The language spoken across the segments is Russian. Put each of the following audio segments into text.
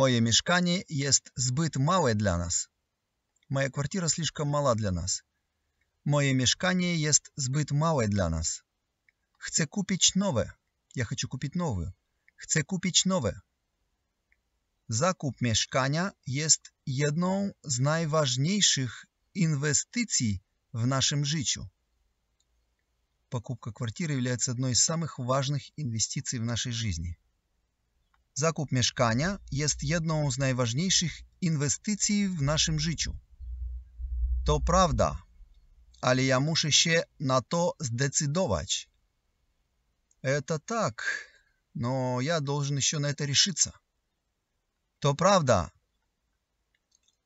Moje mieszkanie jest zbyt małe dla nas. Моя квартира слишком mała dla nas. Moje mieszkanie jest zbyt małe dla nas. Chcę kupić nowe. Ja chcę kupić nowe. Chcę kupić nowe. Zakup mieszkania jest jedną z najważniejszych inwestycji w naszym życiu. Покупка квартиры является одной из самых важных инвестиций в нашей жизни. Zakup mieszkania jest jedną z najważniejszych inwestycji w naszym życiu. To prawda, ale ja muszę się na to zdecydować. E, to tak, no, ja должен еще на это решиться. To prawda,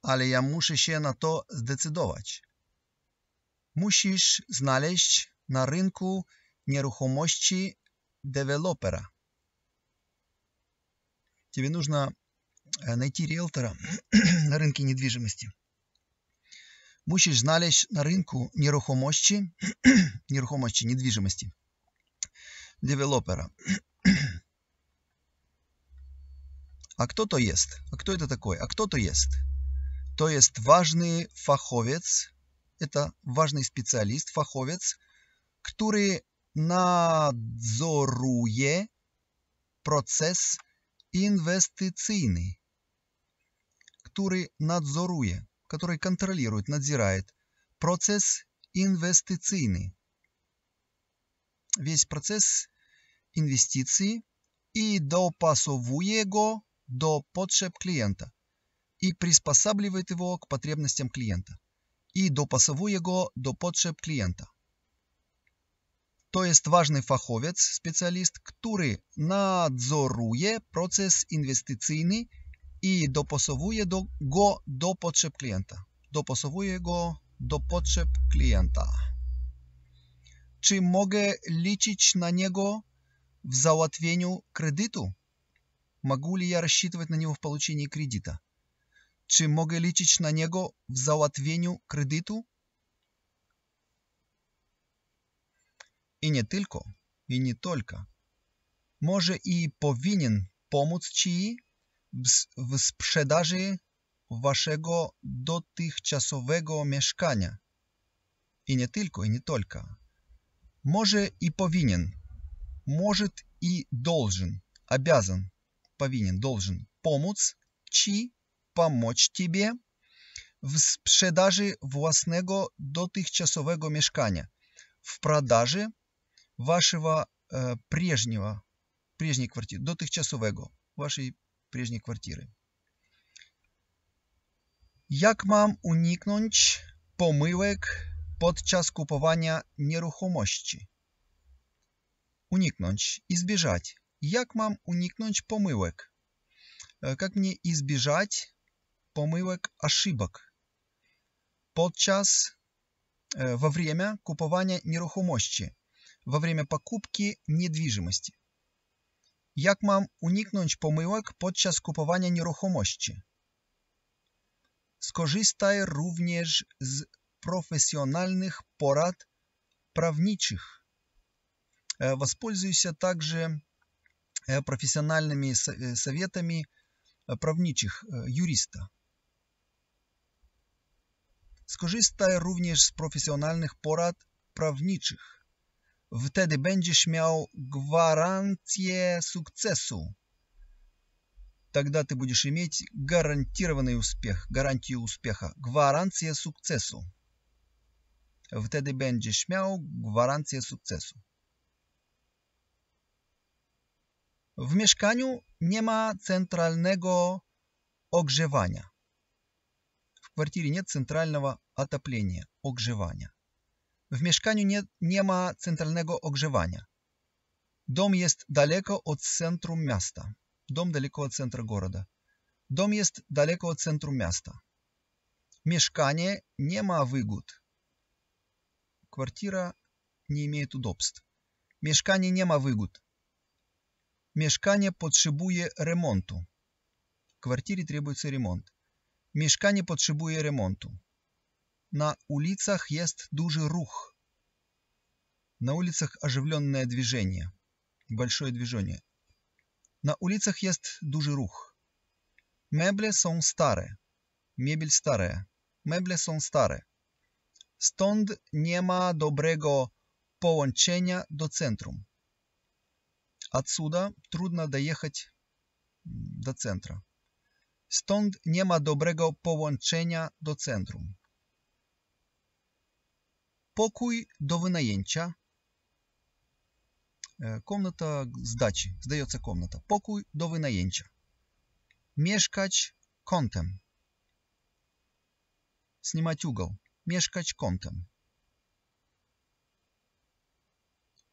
ale ja muszę się na to zdecydować. Musisz znaleźć na rynku nieruchomości dewelopera. тебе нужно э, найти риэлтора на рынке недвижимости. Musisz znaleźć na rynku nieruchomości, nieruchomości, недвижимости, девелопера. А кто то есть? А кто это такой? А кто то есть? То есть важный фаховец, это важный специалист, фаховец, который надзорует процесс инвестицийный, который надзорує, который контролює, надзирает процес інвестиційний, Весь процес інвестиції і допасовує его до потреб клієнта і приспосабливает його до потребностям клієнта і допасовує его до потреб клієнта. to jest ważny fachowiec, specjalist, który nadzoruje proces inwestycyjny i dopasowuje do, go do potrzeb klienta. Dopasowuje go do potrzeb klienta. Czy mogę liczyć na niego w załatwieniu kredytu? Могу li ja рассчитывать na niego w получении кредита? Czy mogę liczyć na niego w załatwieniu kredytu? i nie tylko, i nie только, może i powinien pomóc Ci w sprzedaży Waszego dotychczasowego mieszkania. I nie tylko, i nie только. Może i powinien, может и должен, обязан, повинен, должен pomóc Ci, pomóc Тебе w sprzedaży własnego dotychczasowego mieszkania, w продаже вашего э, прежнего, тех часов, дотихчасового, вашей прежней квартиры. Як мам уникнуть под час купования nieruchomości? Уникнуть, избежать. Jak мам уникнуть pomyłek? Э, как мне избежать помылок, ошибок podczas, э, во время купования nieruchomości? во время покупки недвіжимості. Jak mam uniknąć pomyłek podczas купования nieruchomości? Skorzystaj również z профессиональных порад правничих. Воспользуйся также профессиональными советами правничих, юриста. Скажи, стай również z profesjonalnych porad prawniczych. wtedy będziesz miał gwarancję sukcesu. Тогда ты будешь иметь гарантированный успех, гарантию успеха, гваранция сукцесу. Wtedy będziesz miał gwarancję sukcesu. W mieszkaniu nie ma centralnego ogrzewания. В квартире нет центрального отопления, ogrzewания. W mieszkaniu nie, nie ma centralnego ogrzewania. Dom jest daleko od centrum miasta. Dom daleko od centra города. Dom jest daleko od centrum miasta. Mieszkanie nie ma wygód. Kwartira nie имеет удобств. Mieszkanie nie ma wygód. Mieszkanie potrzebuje remontu. Kwartiry требуется remont. Mieszkanie potrzebuje remontu. На улицах jest duży ruch. На улицах оживленное движение. Большое движение. На улицах jest duży ruch. Meble są stare. Мебель старая. Meble są stare. Stąd nie ma dobrego połączenia do centrum. Отсюда трудно доехать до центра. Stąd nie ma dobrego połączenia do centrum. Pokój do wynajęcia. E, komnata zdać, daci. komnata. Pokój do wynajęcia. Mieszkać kątem. Снимать угол. Mieszkać kątem.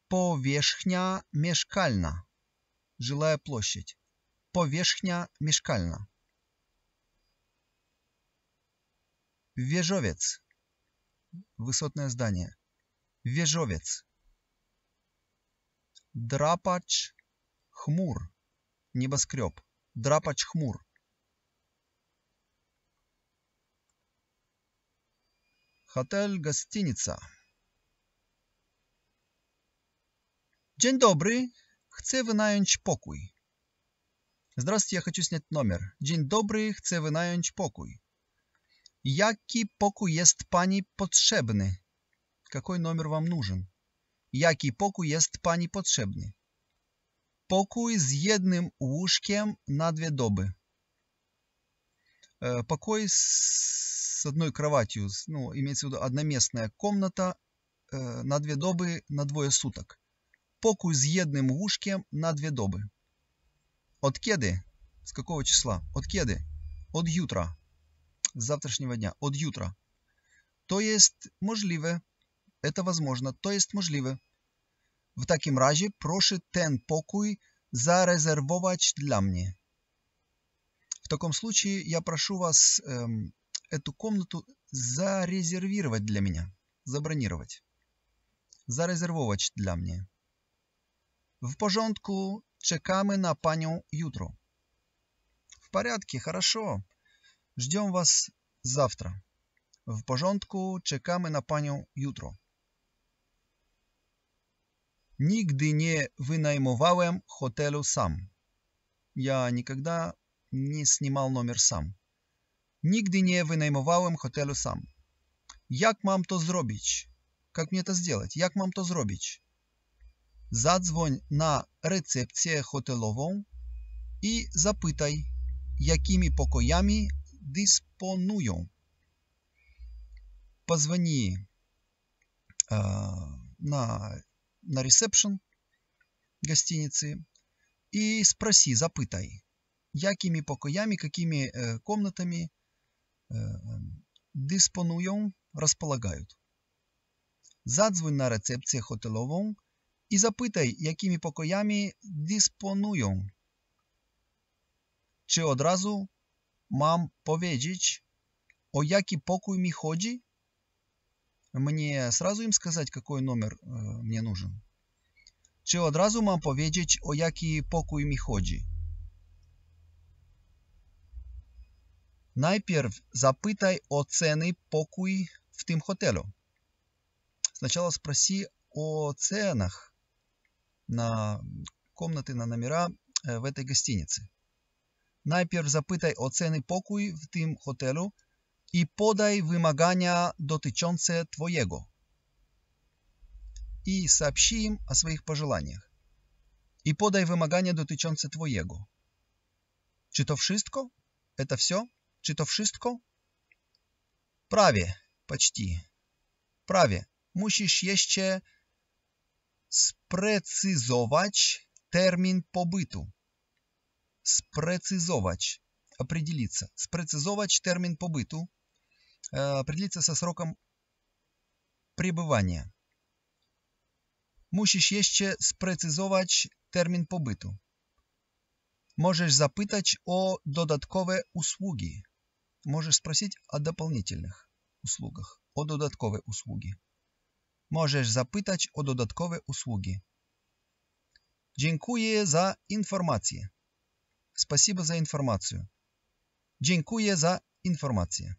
Powierzchnia mieszkalna. Жилая площадь. Powierzchnia mieszkalna. Wieżowiec. высотное здание. Вежовец. Драпач хмур. Небоскреб. Драпач хмур. Хотель-гостиница. День добрый, chcę wynająć pokój. Здравствуйте, я хочу снять номер. День добрый, chcę wynająć pokój. Jaki pokój jest пани potrzebny? Какой номер вам нужен? Jaki pokój jest pani potrzebny? Pokój z jednym łóżkiem na dwie doby. Покой с одной кроватью, ну, имеется в виду одноместная комната на две добы, на двое суток. Покуй с едным вушком на две добы. От кеды? С какого числа? От кеды? От ютра завтрашнего дня, от jutra. То есть, możliwe. Это возможно. то есть, możliwe. В takim разе, прошу, тен покой зарезервовать для мне. В таком случае я прошу вас эм, эту комнату зарезервировать для меня. Забронировать. Зарезервовать для мне. В порядку, чекamy на паню jutro. В порядке, хорошо. Ждем вас завтра. W porządku, czekamy na panią jutro. Nigdy nie wynajmowałem hotelu sam. Ja nigdy nie снимал numer sam. Nigdy nie wynajmowałem hotelu sam. Jak mam to zrobić? Jak mnie to zrobić? Jak mam to zrobić? Zadzwoń na recepcję hotelową i zapytaj, jakimi pokojami dysponują. Позвони э, на, на ресепшн гостиницы и спроси, запытай, якими покоями, какими э, комнатами э, диспонуем, располагают. Задзвонь на рецепцію готелову і запитай, якими покоями диспонують. Чи одразу Mam powiedzieć, o jaki pokój mi chodzi? Мне сразу им сказать, какой номер э, мне нужен? Czy od razu mam powiedzieć, o jaki pokój mi chodzi? Najpierw zapytaj o ceny pokój w tym hotelu. Сначала спроси о ценах на комнаты, на номера в этой гостинице. najpierw zapytaj o ceny pokój w tym hotelu i podaj wymagania dotyczące Twojego. I сообщи im o swoich пожеланиях. I podaj wymagania dotyczące Twojego. Czy to wszystko? Это Czy to wszystko? Prawie, почти. Prawie. Musisz jeszcze sprecyzować termin pobytu. спрецизовать, определиться. Спрецизовать термин побыту, определиться со сроком пребывания. Musisz jeszcze sprecyzować termin pobytu. Możesz zapytać o dodatkowe usługi. Możesz спросить о дополнительных услугах, о dodatkowe usługi. Możesz zapytać o dodatkowe usługi. Dziękuję za informację. Спасибо за информацию. Dziękuję za informację.